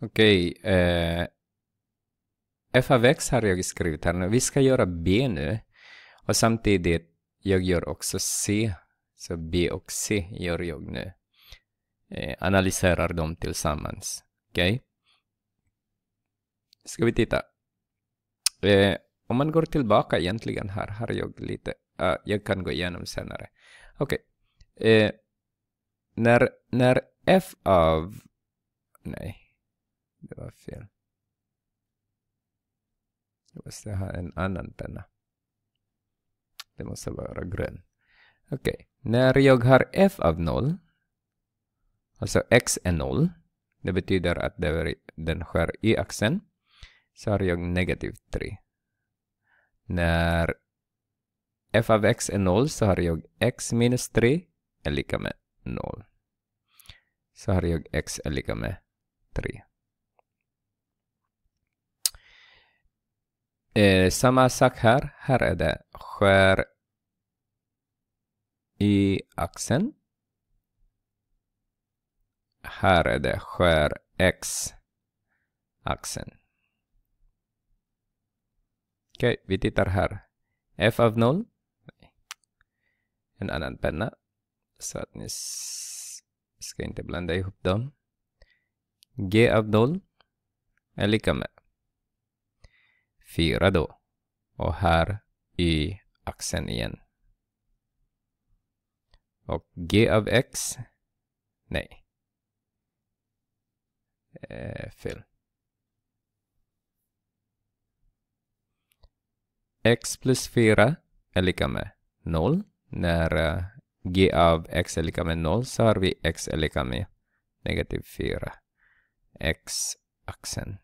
Okej. Okay, eh, f har jag skrivit här nu. Vi ska göra b nu. Och samtidigt, jag gör också c. Så b och c gör jag nu. Eh, analyserar dem tillsammans. Okej? Okay? Ska vi titta. Eh, om man går tillbaka egentligen här har jag lite... Uh, jag kan gå igenom senare. Okej. Okay. Eh, när, när f av... Nej var fel. Jag måste ha en annan penna. Det måste vara grön. Okej, okay. när jag har f av 0, alltså x är 0, det betyder att det, den skär i axeln, så har jag negativ 3. När f av x är 0 så har jag x minus 3 är lika med 0. Så har jag x är lika med 3. Eh, samma sak här. Här är det skär i axeln. Här är det skär x axeln. Okej, okay, vi tittar här. f av 0. En annan penna. Så att ni ska inte blanda ihop dem. g av 0 är lika med 4 då. Och här i axeln igen. Och g av x. Nej. Eh, fel. x plus 4 är lika med 0. När eh, g av x är lika med 0 så har vi x är lika med negativ 4. x-axeln.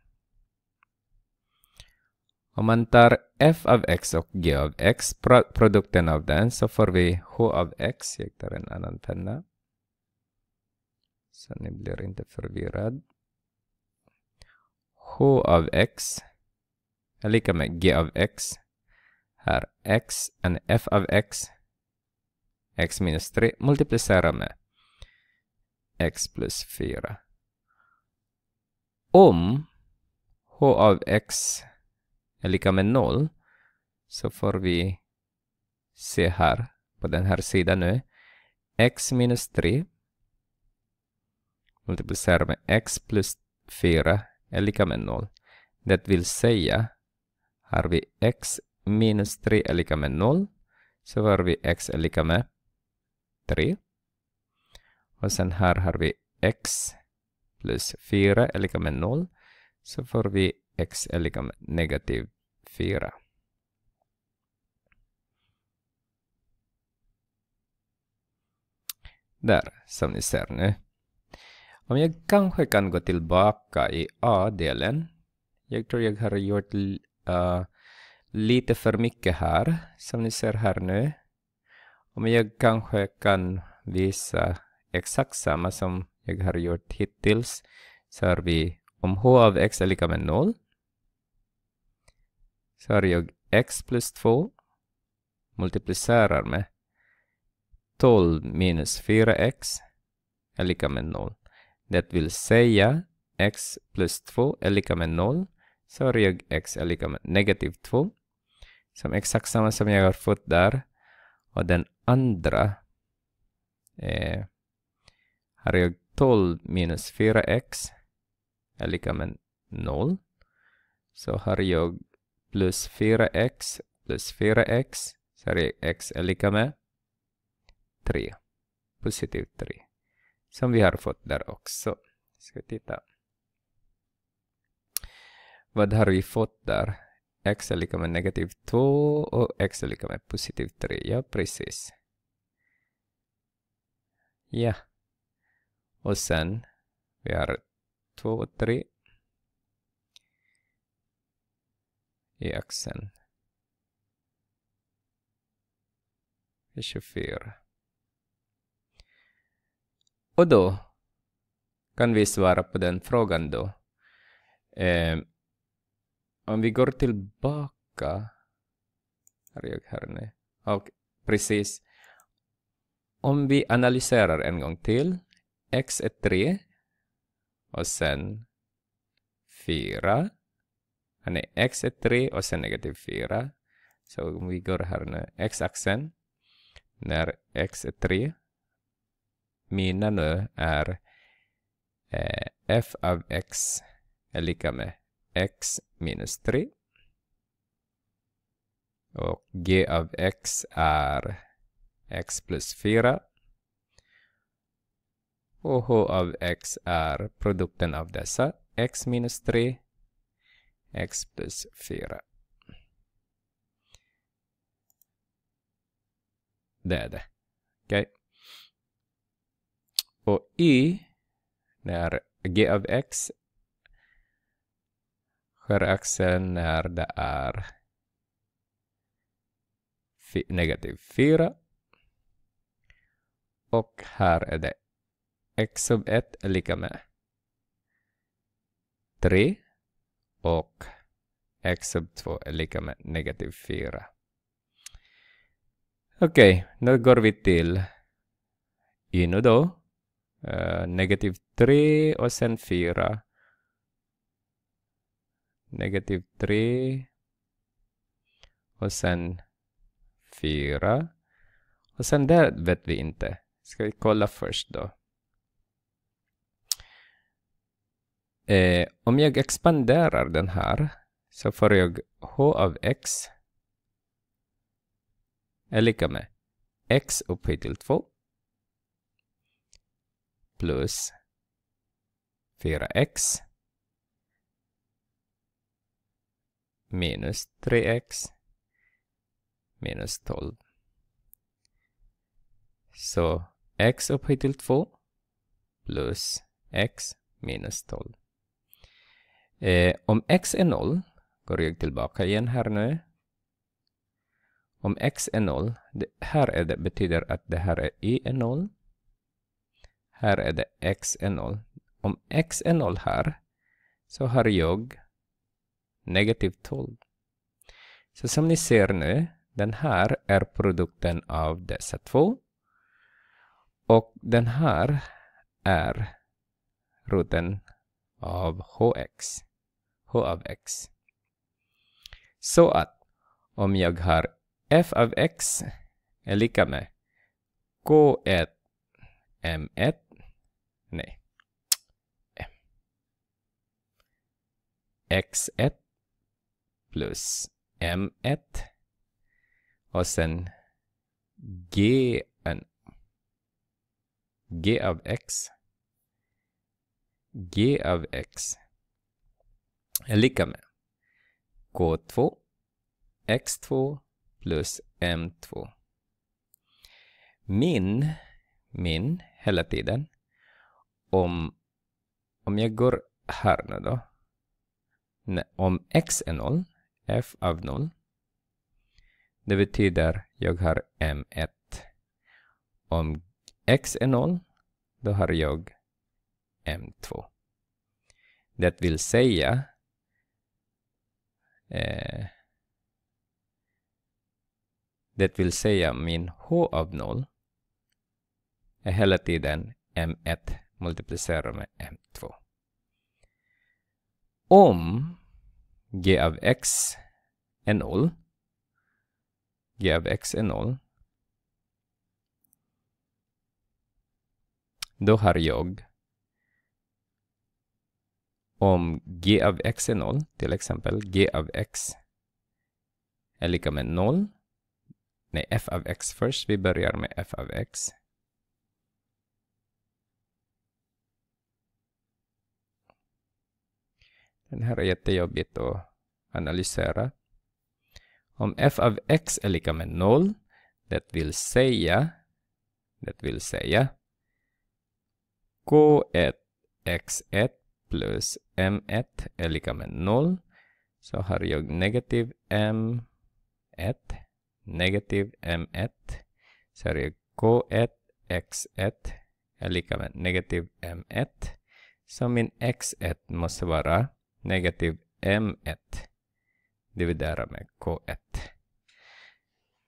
Om man tar f av x och g av x, produkten av den, så får vi h av x. Jag tar en annan penna. Så ni blir inte förvirrad. h av x är lika med g av x. Här x, en f av x. x minus 3 multiplicera med x plus 4. Om h av x är lika med noll så får vi se här på den här sidan nu. x minus 3 multiplicerar med x plus 4 är lika med 0. Det vill säga, har vi x minus 3 är lika med 0 så har vi x är lika med 3. Och sen här har vi x plus 4 är lika med 0 så får vi x är lika med negativ fyra. Där, som ni ser nu. Om jag kanske kan gå tillbaka i A-delen. Jag tror jag har gjort uh, lite för mycket här, som ni ser här nu. Om jag kanske kan visa exakt samma som jag har gjort hittills så har vi om h av x är lika med 0 så har jag x plus 2 multiplicerar med 12 minus 4x är lika med 0. Det vill säga x plus 2 är lika med 0. Så har jag x är lika med negativ 2. Som exakt samma som jag har fått där. Och den andra eh, har jag 12 minus 4x är lika med 0. Så har jag plus 4x plus 4x, så här är x är lika med 3. Positivt 3. Som vi har fått där också. Ska vi titta. Vad har vi fått där? x är lika med negativ 2 och x är lika med positiv 3. Ja, precis. Ja. Och sen, vi har 2 och 3. i axeln. I 24. Och då kan vi svara på den frågan då. Eh, om vi går tillbaka. Är jag här nu? Och precis. Om vi analyserar en gång till. X är 3. Och sen 4. Han är x är 3 och sen negativ 4. Så om vi går här nu, x-axeln. När x är 3. Mina nu är eh, f av x är lika med x minus 3. Och g av x är x plus 4. Och h av x är produkten av dessa, x minus 3 x plus 4. Det är det. Okej. Okay. Och y, när g av x skär axeln när det är negativ 4. Och här är det x sub 1 är lika med 3 och x sub 2 är lika med negativ 4. Okej, okay, nu går vi till Inu då. Uh, negativ 3 och sen 4. Negativ 3 och sen 4. Och sen där vet vi inte. Ska vi kolla först då. Eh, om jag expanderar den här så får jag h av x är lika med x upphöjt till 2 plus 4x minus 3x minus 12. Så x upphöjt till 2 plus x minus 12. Eh, om x är noll går jag tillbaka igen här nu. Om x är noll det här är det, betyder att det här är y är noll Här är det x är noll Om x är noll här, så har jag negativ 12. Så som ni ser nu, den här är produkten av dessa två. Och den här är roten av hx av x. Så att om jag har f av x är lika med k1 m1 nej x1 plus m1 och sen g, g av x g av x är lika med K2 X2 plus M2. Min, min hela tiden, om, om jag går här nu då. om x är 0, f av 0. Det betyder jag har m1. Om x är 0, då har jag m2. Det vill säga Eh, det vill säga min h av 0 är hela tiden m1 multiplicerat med m2. Om g av x är 0 g av x är 0 då har jag om g av x är 0, till exempel g av x är lika med 0. Nej, f av x först. Vi börjar med f av x. Den här är jättejobbigt att analysera. Om f av x är lika med 0, det vill säga, det vill säga k1 x1 plus m1 är lika med 0. Så har jag negativ m1, negativ m1. Så har jag k1, x1 är lika med negativ m1. Så min x1 måste vara negativ m1 dividerat med k1.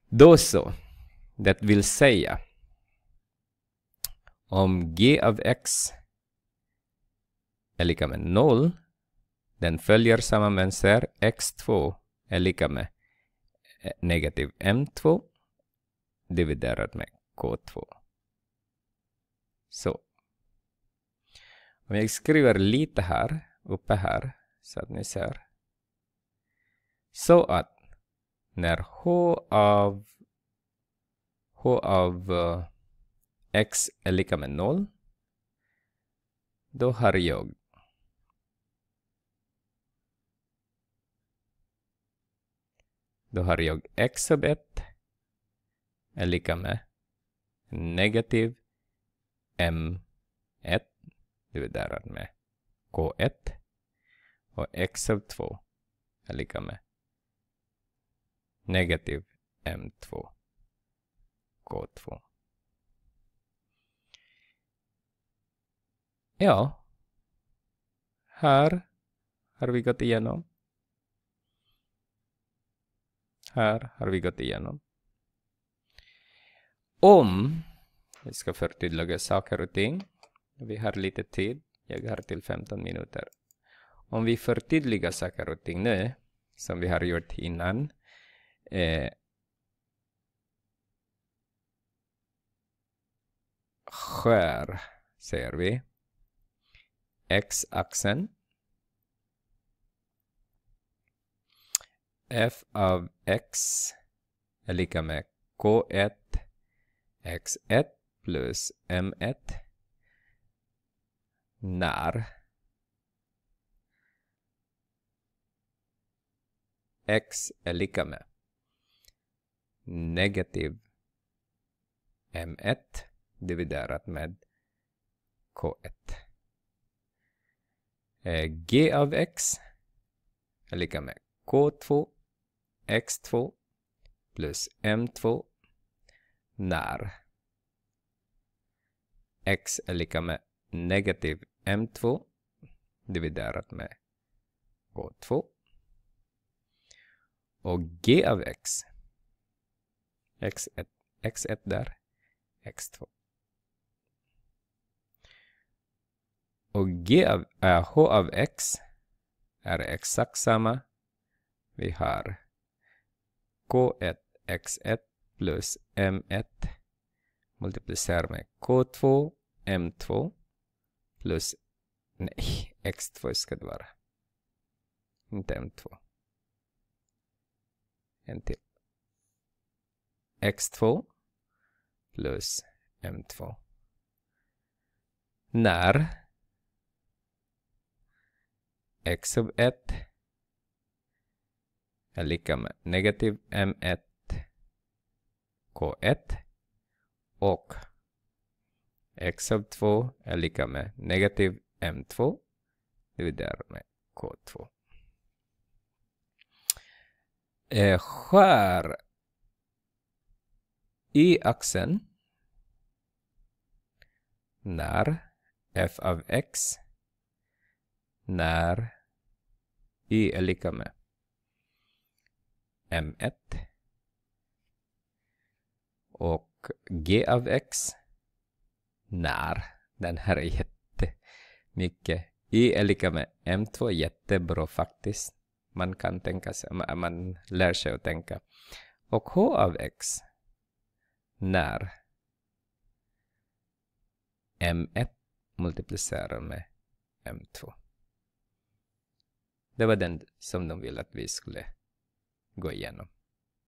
Då så, det vill säga om g av x är lika med 0. Den följer samma mönster. x2 är lika med eh, negativ m2 dividerat med k2. Så. Om jag skriver lite här, uppe här, så att ni ser. Så att när h av h av eh, x är lika med 0, då har jag Då har jag x sub 1 är lika med negativ m1 dividerat med k1 och x sub 2 är lika med negativ m2 k2. Ja, här har vi gått igenom här har vi gått igenom. Om vi ska förtydliga saker och ting. Vi har lite tid. Jag har till 15 minuter. Om vi förtydligar saker och ting nu, som vi har gjort innan. Eh, skär, säger vi. X-axeln f av x är lika med k1 x1 plus m1 när x är lika med negativ m1 dividerat med k1. Eh, G av x är lika med k2 x2 plus m2 när x är lika med negativ m2 dividerat med k2 och g av x x1, x1 där x2 och g av, äh, h av x är exakt samma vi har K1x1 plus M1 multiplicerar med K2 M2 plus nej, X2 ska det vara. Inte M2. En till. X2 plus M2. När X sub 1 är lika med negativ m1 k1 och x av 2 är lika med negativ m2 dividerat med k2. skär i axeln när f av x när y är lika med m1 och g av x när den här är jättemycket y är lika med m2 jättebra faktiskt man kan tänka sig, man lär sig att tänka och h av x när m1 multiplicerar med m2 det var den som de ville att vi skulle Goyano.